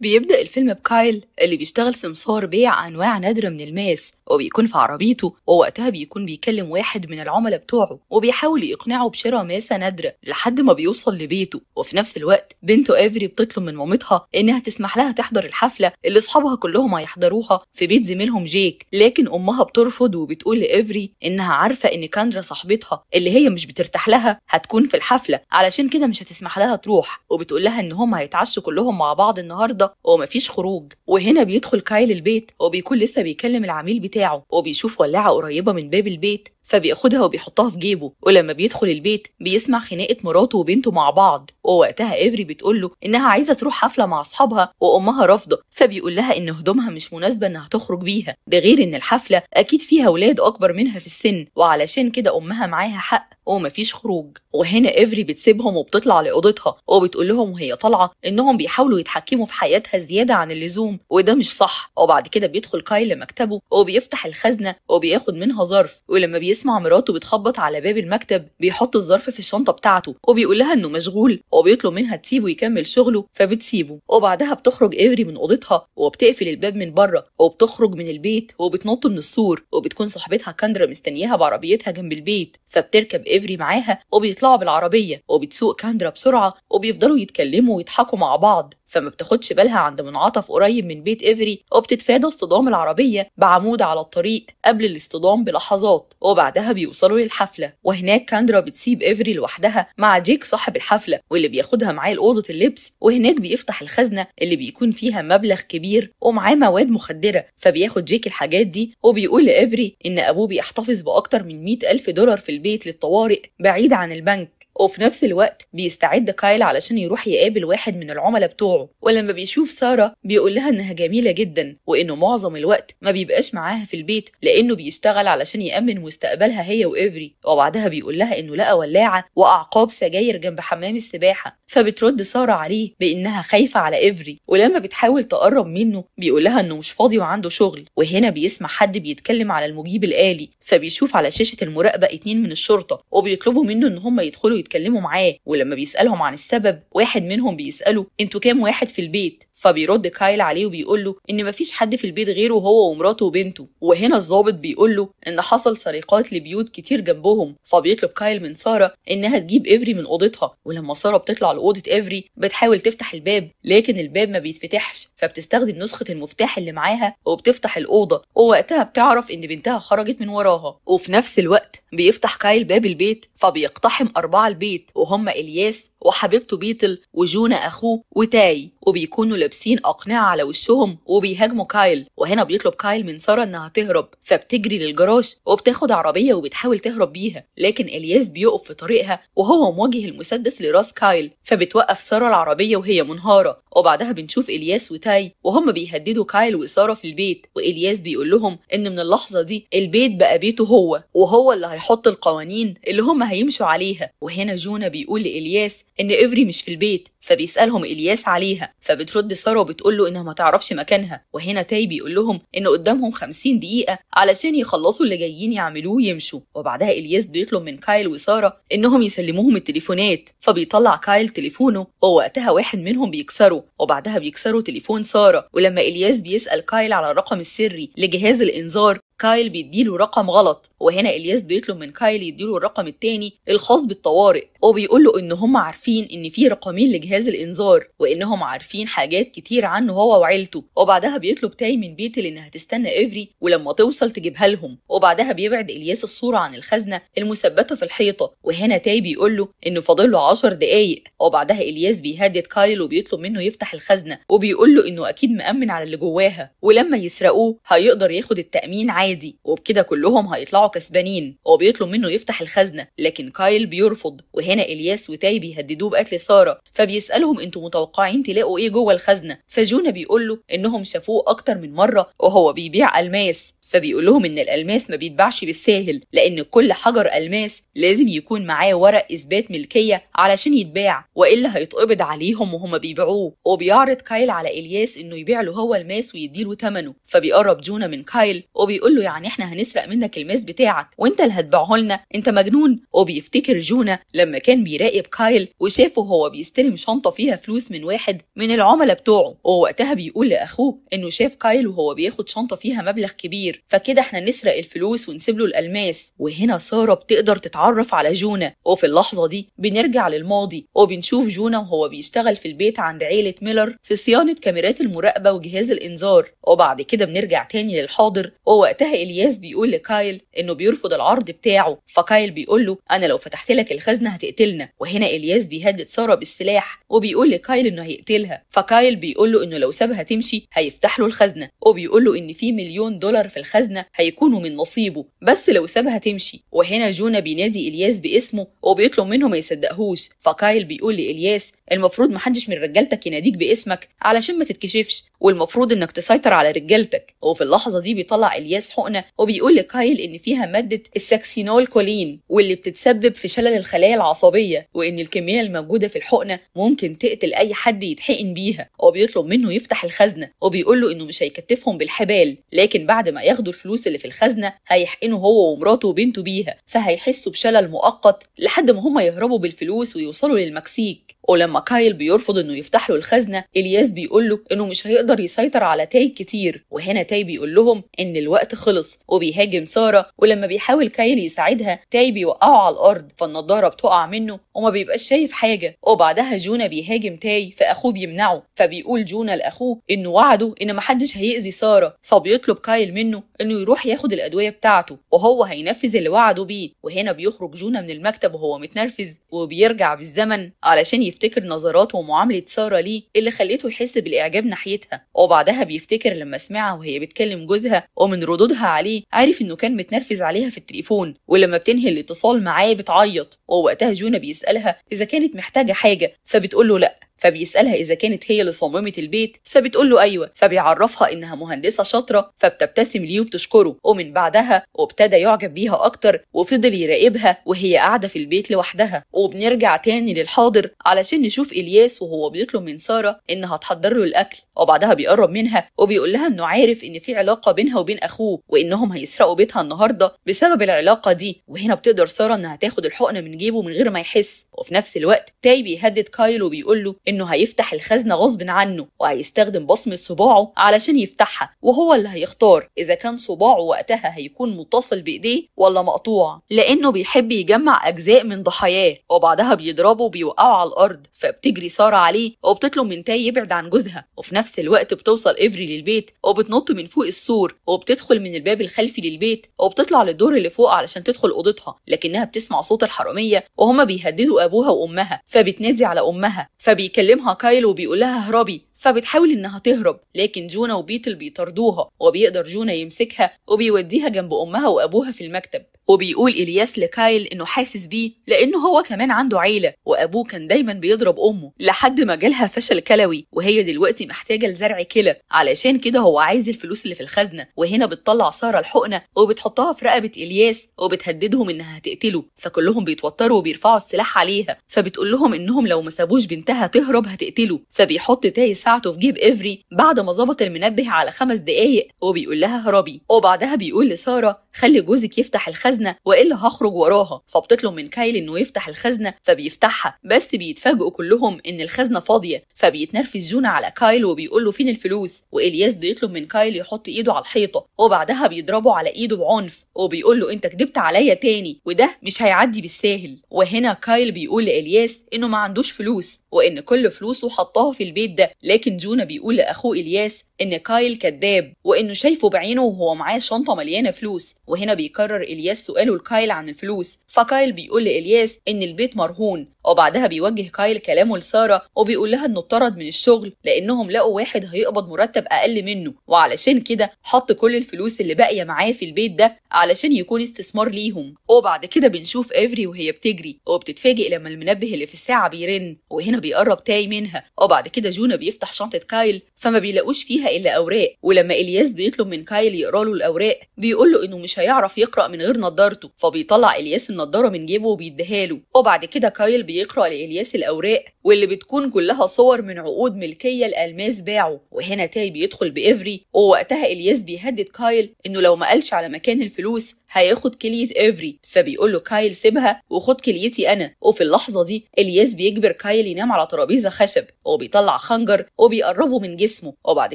بيبدأ الفيلم بكايل اللي بيشتغل سمسار بيع أنواع نادرة من الماس وبيكون في عربيته ووقتها بيكون بيكلم واحد من العملاء بتوعه وبيحاول يقنعه بشراء ماسة نادرة لحد ما بيوصل لبيته وفي نفس الوقت بنته ايفري بتطلب من مامتها انها تسمح لها تحضر الحفلة اللي اصحابها كلهم هيحضروها في بيت زميلهم جيك لكن امها بترفض وبتقول لايفري انها عارفة ان كاندرا صاحبتها اللي هي مش بترتاح لها هتكون في الحفلة علشان كده مش هتسمح لها تروح وبتقول لها ان هم هيتعشوا كلهم مع بعض النهاردة ومفيش خروج وهنا بيدخل كايل البيت وبيكون لسه بيكلم العميل بتاعه بتاعه وبيشوف ولاعة قريبة من باب البيت فبياخدها وبيحطها في جيبه ولما بيدخل البيت بيسمع خناقة مراته وبنته مع بعض ووقتها إيفري بتقول له إنها عايزة تروح حفلة مع أصحابها وأمها رافضة فبيقول لها إن هدومها مش مناسبة إنها تخرج بيها ده غير إن الحفلة أكيد فيها ولاد أكبر منها في السن وعلشان كده أمها معاها حق ومفيش خروج وهنا افري بتسيبهم وبتطلع لاوضتها وبتقول لهم وهي طالعه انهم بيحاولوا يتحكموا في حياتها زياده عن اللزوم وده مش صح وبعد كده بيدخل كايل لمكتبه وبيفتح الخزنه وبياخد منها ظرف ولما بيسمع مراته بتخبط على باب المكتب بيحط الظرف في الشنطه بتاعته وبيقول لها انه مشغول وبيطلب منها تسيبه يكمل شغله فبتسيبه وبعدها بتخرج افري من اوضتها وبتقفل الباب من بره وبتخرج من البيت وبتنط من السور وبتكون صاحبتها كاندرا مستنياها بعربيتها جنب البيت فبتركب افري معاها وبيطلعوا بالعربيه وبتسوق كاندرا بسرعه وبيفضلوا يتكلموا ويضحكوا مع بعض فما بتاخدش بالها عند منعطف قريب من بيت افري وبتتفادى اصطدام العربيه بعمود على الطريق قبل الاصطدام بلحظات وبعدها بيوصلوا للحفله وهناك كاندرا بتسيب افري لوحدها مع جيك صاحب الحفله واللي بياخدها معاه لاوضه اللبس وهناك بيفتح الخزنه اللي بيكون فيها مبلغ كبير ومعاه مواد مخدره فبياخد جيك الحاجات دي وبيقول لافري ان ابوه بيحتفظ باكتر من 100 الف دولار في البيت للطوارئ طارق بعيد عن البنك وفي نفس الوقت بيستعد كايل علشان يروح يقابل واحد من العملاء بتوعه ولما بيشوف سارة بيقول لها إنها جميلة جدا وإنه معظم الوقت ما بيبقاش معاها في البيت لأنه بيشتغل علشان يأمن مستقبلها هي وإيفري وبعدها بيقول لها إنه لقى ولاعة وأعقاب سجاير جنب حمام السباحة فبترد سارة عليه بإنها خايفة على إيفري ولما بتحاول تقرب منه بيقول لها إنه مش فاضي وعنده شغل وهنا بيسمع حد بيتكلم على المجيب الآلي فبيشوف على شاشة المراقبة اتنين من الشرطة وبيطلبوا منه إن هم يدخلوا بيتكلموا معاه ولما بيسالهم عن السبب واحد منهم بيساله انتوا كام واحد في البيت فبيرد كايل عليه وبيقول له ان مفيش حد في البيت غيره هو ومراته وبنته وهنا الضابط بيقول له ان حصل سرقات لبيوت كتير جنبهم فبيطلب كايل من ساره انها تجيب افري من اوضتها ولما ساره بتطلع لاوضه افري بتحاول تفتح الباب لكن الباب ما بيتفتحش فبتستخدم نسخه المفتاح اللي معاها وبتفتح الاوضه ووقتها بتعرف ان بنتها خرجت من وراها وفي نفس الوقت بيفتح كايل باب البيت فبيقتحم اربعه البيت وهم الياس وحبيبته بيتل وجونا أخوه وتاي وبيكونوا لابسين أقنعة على وشهم وبيهاجموا كايل وهنا بيطلب كايل من سارة إنها تهرب فبتجري للجراج وبتاخد عربية وبتحاول تهرب بيها لكن إلياس بيقف في طريقها وهو مواجه المسدس لراس كايل فبتوقف سارة العربية وهي منهارة وبعدها بنشوف إلياس وتاي وهم بيهددوا كايل وسارة في البيت وإلياس بيقول لهم إن من اللحظة دي البيت بقى بيته هو وهو اللي هيحط القوانين اللي هم هيمشوا عليها وهنا جونا بيقول لإلياس إن إفري مش في البيت فبيسألهم إلياس عليها فبترد سارة وبتقول له إنها ما تعرفش مكانها وهنا تاي بيقول لهم إن قدامهم 50 دقيقة علشان يخلصوا اللي جايين يعملوه ويمشوا وبعدها إلياس بيطلب من كايل وسارة إنهم يسلموهم التليفونات فبيطلع كايل تليفونه ووقتها واحد منهم بيكسره وبعدها بيكسروا تليفون سارة ولما إلياس بيسأل كايل على الرقم السري لجهاز الإنذار كايل بيديله رقم غلط وهنا الياس بيطلب من كايل يديله الرقم التاني الخاص بالطوارئ وبيقول له ان هم عارفين ان في رقمين لجهاز الانذار وانهم عارفين حاجات كتير عنه هو وعيلته وبعدها بيطلب تاي من بيتل انها تستنى افري ولما توصل تجيبها لهم وبعدها بيبعد الياس الصوره عن الخزنه المثبته في الحيطه وهنا تاي بيقول له انه فاضل له 10 دقايق وبعدها الياس بيهدد كايل وبيطلب منه يفتح الخزنه وبيقول له انه اكيد مأمن على اللي جواها ولما يسرقوه هيقدر ياخد التأمين عادي وبكده كلهم هيطلعوا كسبانين هو بيطلب منه يفتح الخزنه لكن كايل بيرفض وهنا الياس وتاي بيهددوه بقتل ساره فبيسالهم انتوا متوقعين تلاقوا ايه جوه الخزنه فجونا بيقول له انهم شافوه اكتر من مره وهو بيبيع الماس فبيقول لهم ان الالماس ما بيتباعش بالساهل لان كل حجر الماس لازم يكون معاه ورق اثبات ملكيه علشان يتباع والا هيتقبض عليهم وهما بيبيعوه وبيعرض كايل على الياس انه يبيع له هو الماس ويديله ثمنه فبيقرب جونا من كايل وبيقول له يعني احنا هنسرق منك الماس بتاعك وانت اللي هتبيعه لنا انت مجنون وبيفتكر جونا لما كان بيراقب كايل وشافه هو بيستلم شنطه فيها فلوس من واحد من العملاء بتوعه ووقتها بيقول لاخوه انه شاف كايل وهو بياخد شنطه فيها مبلغ كبير فكده احنا نسرق الفلوس ونسيب له الالماس وهنا ساره بتقدر تتعرف على جونا وفي اللحظه دي بنرجع للماضي وبنشوف جونا وهو بيشتغل في البيت عند عيله ميلر في صيانه كاميرات المراقبه وجهاز الانذار وبعد كده بنرجع تاني للحاضر ووقتها وقتها الياس بيقول لكايل انه بيرفض العرض بتاعه فكايل بيقول له انا لو فتحت لك الخزنه هتقتلنا وهنا الياس بيهدد ساره بالسلاح وبيقول لكايل انه هيقتلها فكايل بيقول له انه لو سابها تمشي هيفتح له الخزنه وبيقول له ان في مليون دولار في الخزنه هيكونوا من نصيبه بس لو سابها تمشي وهنا جونا بينادي الياس باسمه وبيطلب منه ما يصدقهوش فكايل بيقول لالياس المفروض محدش من رجالتك يناديك باسمك علشان ما تتكشفش والمفروض انك تسيطر على رجالتك وفي اللحظه دي بيطلع الياس حقنه وبيقول لكايل ان فيها ماده الساكسينول كولين واللي بتتسبب في شلل الخلايا العصبيه وان الكميه الموجوده في الحقنه ممكن تقتل اي حد يتحقن بيها وبيطلب منه يفتح الخزنه وبيقول له انه مش هيكتفهم بالحبال لكن بعد ما ياخدوا الفلوس اللي في الخزنه هيحقنوا هو ومراته وبنته بيها فهيحسوا بشلل مؤقت لحد ما هم يهربوا بالفلوس ويوصلوا للمكسيك ولما كايل بيرفض انه يفتح له الخزنه الياس بيقول له انه مش هيقدر يسيطر على تاي كتير وهنا تاي بيقول لهم ان الوقت خلص وبيهاجم ساره ولما بيحاول كايل يساعدها تاي بيوقعه على الارض فالنضاره بتقع منه وما بيبقاش شايف حاجه وبعدها جونا بيهاجم تاي فاخوه بيمنعه فبيقول جونا لاخوه انه وعده ان محدش هيأذي ساره فبيطلب كايل منه انه يروح ياخد الادويه بتاعته وهو هينفذ اللي وعده بيه وهنا بيخرج جونا من المكتب وهو متنرفز وبيرجع بالزمن علشان بيفتكر نظراته ومعاملة سارة ليه اللي خليته يحس بالإعجاب ناحيتها وبعدها بيفتكر لما سمعها وهي بتكلم جوزها ومن ردودها عليه عارف إنه كان متنرفز عليها في التليفون ولما بتنهي الاتصال معاه بتعيط ووقتها جونا بيسألها إذا كانت محتاجة حاجة فبتقول له لأ فبيسألها إذا كانت هي اللي صممت البيت فبتقول له أيوة فبيعرفها إنها مهندسة شاطرة فبتبتسم ليه وبتشكره ومن بعدها وابتدى يعجب بيها أكتر وفضل يراقبها وهي قاعدة في البيت لوحدها وبنرجع تاني للحاضر علشان نشوف إلياس وهو بيطلب من سارة إنها تحضر له الأكل وبعدها بيقرب منها وبيقول لها إنه عارف إن في علاقة بينها وبين أخوه وإنهم هيسرقوا بيتها النهاردة بسبب العلاقة دي وهنا بتقدر سارة إنها تاخد الحقنة من جيبه من غير ما يحس وفي نفس الوقت تاي بيهدد كايل وبيقول له إنه هيفتح الخزنة غصب عنه وهيستخدم بصمة صباعه علشان يفتحها وهو اللي هيختار إذا كان صباعه وقتها هيكون متصل بإيديه ولا مقطوع لأنه بيحب يجمع أجزاء من ضحاياه وبعدها بيضربه وبيوقعه على الأرض فبتجري سارة عليه وبتطلب من تاي يبعد عن جوزها وفي نفس الوقت بتوصل إيفري للبيت وبتنط من فوق السور وبتدخل من الباب الخلفي للبيت وبتطلع للدور اللي فوق علشان تدخل أوضتها لكنها بتسمع صوت الحرامية وهما بيهددوا أبوها وأمها فبتنادي على أمها فبي بيكلمها كايل وبيقول لها هربي فبتحاول إنها تهرب لكن جونا وبيتل بيطاردوها وبيقدر جونا يمسكها وبيوديها جنب أمها وأبوها في المكتب وبيقول إلياس لكايل إنه حاسس بيه لأنه هو كمان عنده عيلة وأبوه كان دايما بيضرب أمه لحد ما جالها فشل كلوي وهي دلوقتي محتاجة لزرع كلى علشان كده هو عايز الفلوس اللي في الخزنة وهنا بتطلع سارة الحقنة وبتحطها في رقبة إلياس وبتهددهم إنها هتقتله فكلهم بيتوتروا وبيرفعوا السلاح عليها فبتقول لهم إنهم لو ما سابوش بنتها تهرب هتقتله فبيحط تايس ساعته في جيب إفري بعد ما ظبط المنبه على خمس دقايق وبيقول لها هربي وبعدها بيقول لسارة خلي جوزك يفتح الخزنة وإلا هخرج وراها فبتطلب من كايل إنه يفتح الخزنة فبيفتحها بس بيتفاجئوا كلهم إن الخزنة فاضية فبيتنرفز جونا على كايل وبيقول له فين الفلوس وإلياس بيطلب من كايل يحط إيده على الحيطة وبعدها بيضربه على إيده بعنف وبيقول له أنت كدبت عليا تاني وده مش هيعدي بالساهل وهنا كايل بيقول لإلياس إنه ما عندوش فلوس وإن كل فلوسه حطها في البيت ده لكن جونا بيقول لأخوه إلياس إن كايل كذاب وإنه شايفه بعينه وهو معاه شنطة مليانة فلوس وهنا بيكرر إلياس سؤاله لكايل عن الفلوس فكايل بيقول لإلياس إن البيت مرهون وبعدها بيوجه كايل كلامه لسارة وبيقول لها إنه اتطرد من الشغل لأنهم لقوا واحد هيقبض مرتب أقل منه وعلشان كده حط كل الفلوس اللي باقية معاه في البيت ده علشان يكون استثمار ليهم وبعد كده بنشوف إيفري وهي بتجري وبتتفاجئ لما المنبه اللي في الساعة بيرن وهنا بيقرب تاي منها وبعد كده جونا بيفتح بيفتح شنطه كايل فما بيلاقوش فيها الا اوراق ولما الياس بيطلب من كايل يقرا له الاوراق بيقول له انه مش هيعرف يقرا من غير نضارته فبيطلع الياس النضاره من جيبه وبيديها له وبعد كده كايل بيقرا لالياس الاوراق واللي بتكون كلها صور من عقود ملكيه الالماس باعه وهنا تاي بيدخل بافري ووقتها الياس بيهدد كايل انه لو ما قالش على مكان الفلوس هياخد كلية إيفري فبيقول له كايل سيبها وخد كليتي أنا وفي اللحظة دي الياس بيجبر كايل ينام على ترابيزة خشب وبيطلع خنجر وبيقربه من جسمه وبعد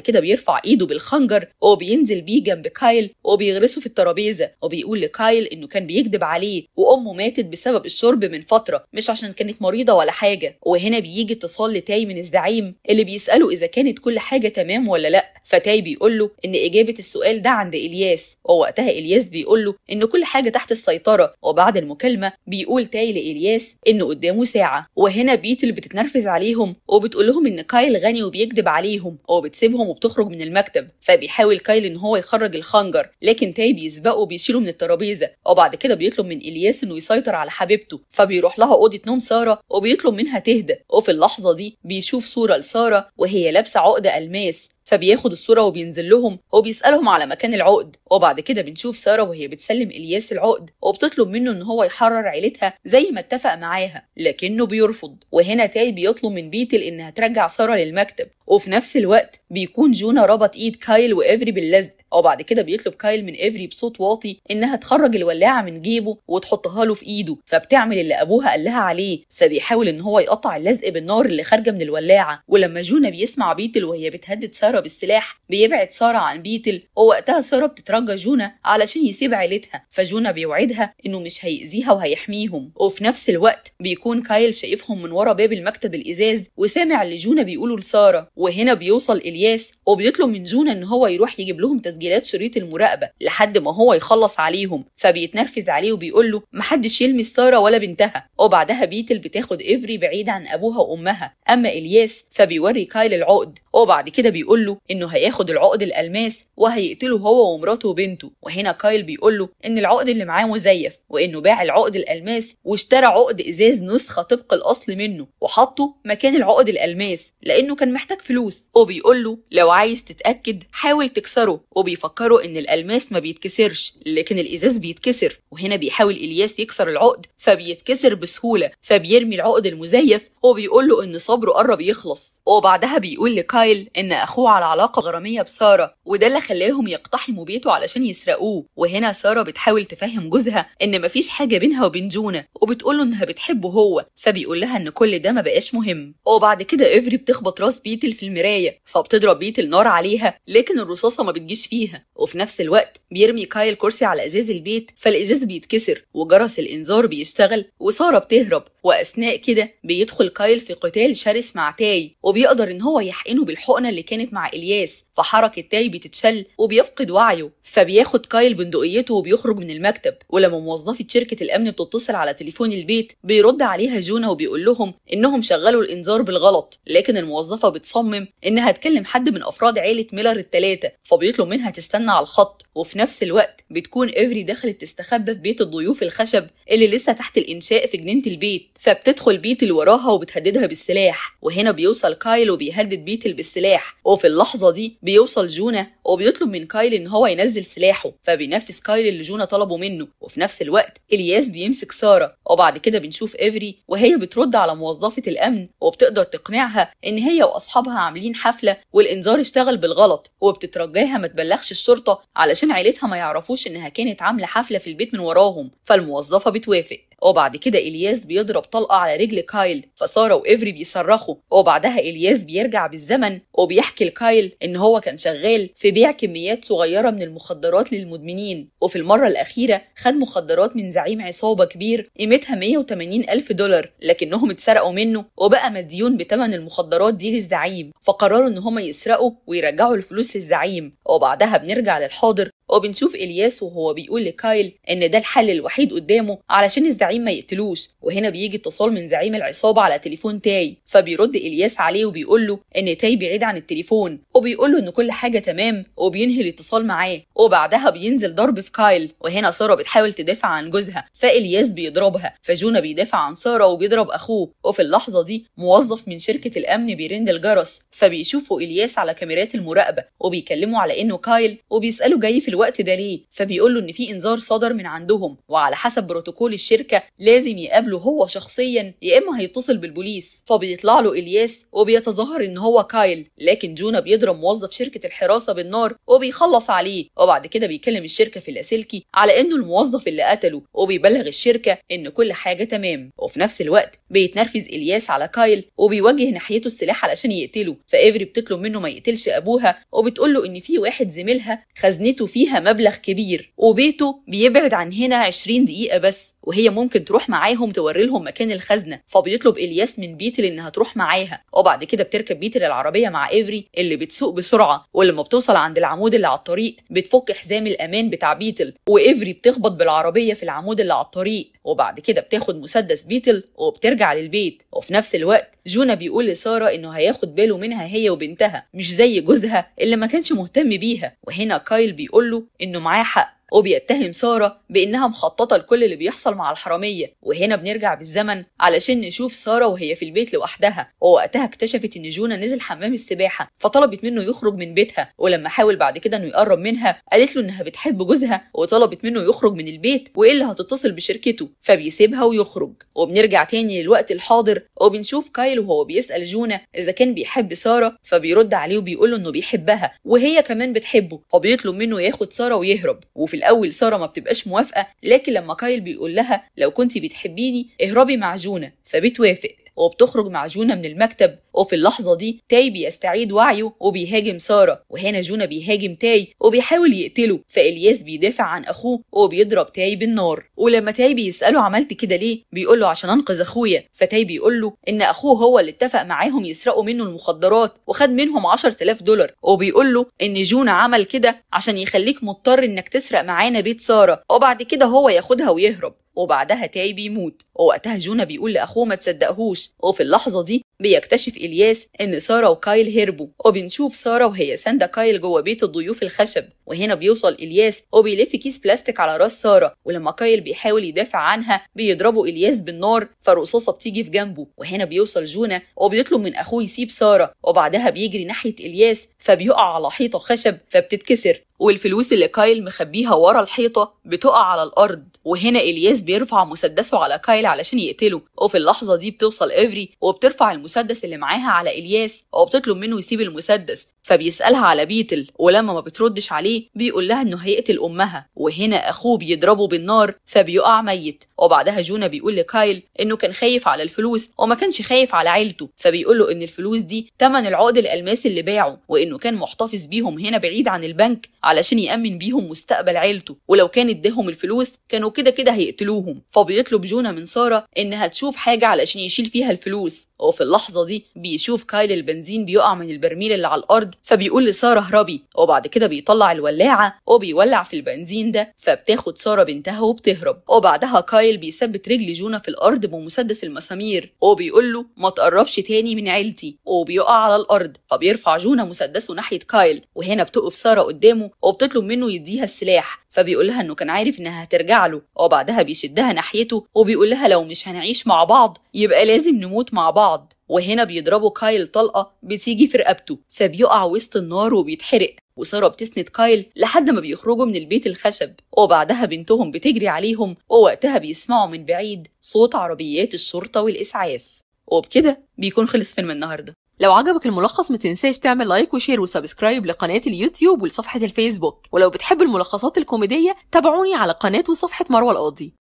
كده بيرفع إيده بالخنجر وبينزل بيه جنب كايل وبيغرسه في الترابيزة وبيقول لكايل إنه كان بيكذب عليه وأمه ماتت بسبب الشرب من فترة مش عشان كانت مريضة ولا حاجة وهنا بيجي اتصال لتاي من الزعيم اللي بيسأله إذا كانت كل حاجة تمام ولا لأ فتاي بيقول له إن إجابة السؤال ده عند إلياس ووقتها إلياس بيقول له إن كل حاجة تحت السيطرة وبعد المكالمة بيقول تاي لإلياس إنه قدامه ساعة وهنا بيتل بتتنرفز عليهم وبتقول لهم إن كايل غني وبيكذب عليهم وبتسيبهم وبتخرج من المكتب فبيحاول كايل إن هو يخرج الخنجر لكن تاي بيسبقه وبيشيله من الترابيزة وبعد كده بيطلب من إلياس إنه يسيطر على حبيبته فبيروح لها أوضة نوم سارة وبيطلب منها تهدى وفي اللحظة دي بيشوف صورة لسارة وهي لابسة عقدة ألماس فبياخد الصورة وبينزل لهم وبيسألهم على مكان العقد وبعد كده بنشوف سارة وهي بتسلم إلياس العقد وبتطلب منه إن هو يحرر عيلتها زي ما اتفق معاها لكنه بيرفض وهنا تاي بيطلب من بيتل إنها ترجع سارة للمكتب وفي نفس الوقت بيكون جونا ربط إيد كايل وإيفري باللزق او اه بعد كده بيطلب كايل من ايفري بصوت واطي انها تخرج الولاعه من جيبه وتحطها له في ايده فبتعمل اللي ابوها قال لها عليه فبيحاول ان هو يقطع اللزق بالنار اللي خارجه من الولاعه ولما جونا بيسمع بيتل وهي بتهدد ساره بالسلاح بيبعد ساره عن بيتل ووقتها ساره بتترجى جونا علشان يسيب عيلتها فجونا بيوعدها انه مش هيأذيها وهيحميهم وفي نفس الوقت بيكون كايل شايفهم من ورا باب المكتب الازاز وسامع اللي جونا بيقوله لساره وهنا بيوصل الياس وبيطلب من جونا ان هو يروح يجيب لهم تسجيل تسجيلات شريط المراقبه لحد ما هو يخلص عليهم فبيتنرفز عليه وبيقول له محدش يلمس ساره ولا بنتها وبعدها بيتل بتاخد إيفري بعيد عن أبوها وأمها أما إلياس فبيوري كايل العقد وبعد كده بيقول له إنه هياخد العقد الألماس وهيقتله هو ومراته وبنته وهنا كايل بيقول له إن العقد اللي معاه مزيف وإنه باع العقد الألماس واشترى عقد إزاز نسخة طبق الأصل منه وحطه مكان العقد الألماس لأنه كان محتاج فلوس وبيقول له لو عايز تتأكد حاول تكسره وبيفكروا إن الألماس ما بيتكسرش لكن الإزاز بيتكسر وهنا بيحاول إلياس يكسر العقد فبيتكسر بس بسهوله فبيرمي العقد المزيف وبيقول له ان صبره قرب يخلص وبعدها بيقول لكايل ان اخوه على علاقه غراميه بساره وده اللي خلاهم يقتحموا بيته علشان يسرقوه وهنا ساره بتحاول تفهم جوزها ان مفيش حاجه بينها وبين جونا وبتقول له انها بتحبه هو فبيقول لها ان كل ده ما بقاش مهم وبعد كده ايفري بتخبط راس بيتل في المرايه فبتضرب بيتل نار عليها لكن الرصاصه ما بتجيش فيها وفي نفس الوقت بيرمي كايل كرسي على ازاز البيت فالازاز بيتكسر وجرس الانذار بيشتغل وساره بتهرب واثناء كده بيدخل كايل في قتال شرس مع تاي وبيقدر ان هو يحقنه بالحقنه اللي كانت مع الياس فحركه تاي بتتشل وبيفقد وعيه فبياخد كايل بندقيته وبيخرج من المكتب ولما موظفه شركه الامن بتتصل على تليفون البيت بيرد عليها جونا وبيقول لهم انهم شغلوا الانذار بالغلط لكن الموظفه بتصمم انها تكلم حد من افراد عيله ميلر الثلاثه فبيطلب منها تستنى على الخط وفي نفس الوقت بتكون افري دخلت تستخبى في بيت الضيوف الخشب اللي لسه تحت الانشاء في جنينه البيت فبتدخل بيتل وراها وبتهددها بالسلاح وهنا بيوصل كايل وبيهدد بيتل بالسلاح وفي اللحظه دي بيوصل جونا وبيطلب من كايل ان هو ينزل سلاحه فبينفذ كايل اللي جونا طلبه منه وفي نفس الوقت الياس بيمسك ساره وبعد كده بنشوف ايفري وهي بترد على موظفه الامن وبتقدر تقنعها ان هي واصحابها عاملين حفله والانذار اشتغل بالغلط وبتترجاها ما تبلغش الشرطه علشان عيلتها ما يعرفوش انها كانت عامله حفله في البيت من وراهم فالموظفه بتوافق وبعد كده الياس بيضرب طلقه على رجل كايل فساره وافري بيصرخوا وبعدها الياس بيرجع بالزمن وبيحكي لكايل ان هو كان شغال في بيع كميات صغيره من المخدرات للمدمنين وفي المره الاخيره خد مخدرات من زعيم عصابه كبير قيمتها 180 الف دولار لكنهم اتسرقوا منه وبقى مديون بتمن المخدرات دي للزعيم فقرروا ان هم يسرقوا ويرجعوا الفلوس للزعيم وبعدها بنرجع للحاضر وبنشوف الياس وهو بيقول لكايل ان ده الحل الوحيد قدامه علشان الزعيم ما يقتلوش وهنا بيجي اتصال من زعيم العصابه على تليفون تاي فبيرد الياس عليه وبيقول له ان تاي بعيد عن التليفون وبيقول له ان كل حاجه تمام وبينهي الاتصال معاه وبعدها بينزل ضرب في كايل وهنا ساره بتحاول تدافع عن جوزها فالياس بيضربها فجونا بيدافع عن ساره وبيضرب اخوه وفي اللحظه دي موظف من شركه الامن بيرند الجرس فبيشوفوا الياس على كاميرات المراقبه وبيكلمه على انه كايل وبيساله جاي في الوقت الوقت ده ليه فبيقول له ان في انذار صدر من عندهم وعلى حسب بروتوكول الشركه لازم يقابله هو شخصيا يا اما هيتصل بالبوليس فبيطلع له الياس وبيتظاهر ان هو كايل لكن جونا بيضرب موظف شركه الحراسه بالنار وبيخلص عليه وبعد كده بيكلم الشركه في اللاسلكي على انه الموظف اللي قتله وبيبلغ الشركه ان كل حاجه تمام وفي نفس الوقت بيتنرفز الياس على كايل وبيوجه ناحيته السلاح علشان يقتله فافري بتطلب منه ما يقتلش ابوها وبتقول له ان في واحد زميلها خزنته فيه فيها مبلغ كبير وبيته بيبعد عن هنا 20 دقيقة بس وهي ممكن تروح معاهم توري لهم مكان الخزنة فبيطلب إلياس من بيتل إنها تروح معاها وبعد كده بتركب بيتل العربية مع إيفري اللي بتسوق بسرعة ولما بتوصل عند العمود اللي على الطريق بتفك حزام الأمان بتاع بيتل وإيفري بتخبط بالعربية في العمود اللي على الطريق وبعد كده بتاخد مسدس بيتل وبترجع للبيت وفي نفس الوقت جونا بيقول لساره انه هياخد باله منها هي وبنتها مش زي جوزها اللي ما كانش مهتم بيها وهنا كايل بيقول له انه معاه حق وبيتهم سارة بإنها مخططة لكل اللي بيحصل مع الحرامية وهنا بنرجع بالزمن علشان نشوف سارة وهي في البيت لوحدها ووقتها اكتشفت إن جونا نزل حمام السباحة فطلبت منه يخرج من بيتها ولما حاول بعد كده إنه يقرب منها قالت له إنها بتحب جوزها وطلبت منه يخرج من البيت وإلا هتتصل بشركته فبيسيبها ويخرج وبنرجع تاني للوقت الحاضر وبنشوف كايل وهو بيسأل جونا إذا كان بيحب سارة فبيرد عليه وبيقول له إنه بيحبها وهي كمان بتحبه وبيطلب منه ياخد سارة ويهرب وفي الاول ساره ما بتبقاش موافقه لكن لما كايل بيقول لها لو كنت بتحبيني اهربي مع جونا فبتوافق وبتخرج مع جونا من المكتب وفي اللحظة دي تاي بيستعيد وعيه وبيهاجم سارة وهنا جونا بيهاجم تاي وبيحاول يقتله فإلياس بيدافع عن أخوه وبيضرب تاي بالنار ولما تاي بيسأله عملت كده ليه بيقول له عشان أنقذ أخويا فتاي بيقول له إن أخوه هو اللي اتفق معاهم يسرقوا منه المخدرات وخد منهم 10000 دولار وبيقول له إن جونا عمل كده عشان يخليك مضطر إنك تسرق معانا بيت سارة وبعد كده هو ياخدها ويهرب وبعدها تاي بيموت ووقتها جونا بيقول لاخوه ما تصدقهوش وفي اللحظه دي بيكتشف إلياس إن سارة وكايل هربوا وبنشوف سارة وهي ساندة كايل جوه بيت الضيوف الخشب وهنا بيوصل إلياس وبيلف كيس بلاستيك على راس سارة ولما كايل بيحاول يدافع عنها بيضربه إلياس بالنار فرصاصة بتيجي في جنبه وهنا بيوصل جونا وبيطلب من أخوه يسيب سارة وبعدها بيجري ناحية إلياس فبيقع على حيطة خشب فبتتكسر والفلوس اللي كايل مخبيها ورا الحيطة بتقع على الأرض وهنا إلياس بيرفع مسدسه على كايل علشان يقتله وفي اللحظة دي بتوصل إيفري وبترفع المسدس اللي معاها على إلياس وبتطلب منه يسيب المسدس فبيسألها على بيتل ولما ما بتردش عليه بيقول لها إنه هيقتل أمها وهنا أخوه بيضربه بالنار فبيقع ميت وبعدها جونا بيقول لكايل إنه كان خايف على الفلوس وما كانش خايف على عيلته فبيقول له إن الفلوس دي تمن العقد الألماس اللي باعه وإنه كان محتفظ بيهم هنا بعيد عن البنك علشان يأمن بيهم مستقبل عيلته ولو كان اداهم الفلوس كانوا كده كده هيقتلوهم فبيطلب جونا من سارة إنها تشوف حاجة علشان يشيل فيها الفلوس وفي اللحظة دي بيشوف كايل البنزين بيقع من البرميل اللي على الأرض فبيقول لسارة اهربي وبعد كده بيطلع الولاعة وبيولع في البنزين ده فبتاخد سارة بنتها وبتهرب وبعدها كايل بيثبت رجل جونا في الأرض بمسدس المسامير وبيقول له ما تقربش تاني من عيلتي وبيقع على الأرض فبيرفع جونا مسدسه ناحية كايل وهنا بتقف سارة قدامه وبتطلب منه يديها السلاح فبيقول لها انه كان عارف انها هترجع له وبعدها بيشدها ناحيته وبيقول لها لو مش هنعيش مع بعض يبقى لازم نموت مع بعض بعض وهنا بيضربوا كايل طلقة بتيجي في رقبته فبيقع وسط النار وبيتحرق وسارة بتسند كايل لحد ما بيخرجوا من البيت الخشب وبعدها بنتهم بتجري عليهم ووقتها بيسمعوا من بعيد صوت عربيات الشرطة والإسعاف وبكده بيكون خلص فيلم النهارده لو عجبك الملخص ما تنساش تعمل لايك وشير وسبسكرايب لقناة اليوتيوب ولصفحة الفيسبوك ولو بتحب الملخصات الكوميدية تابعوني على قناة وصفحة مروة القاضي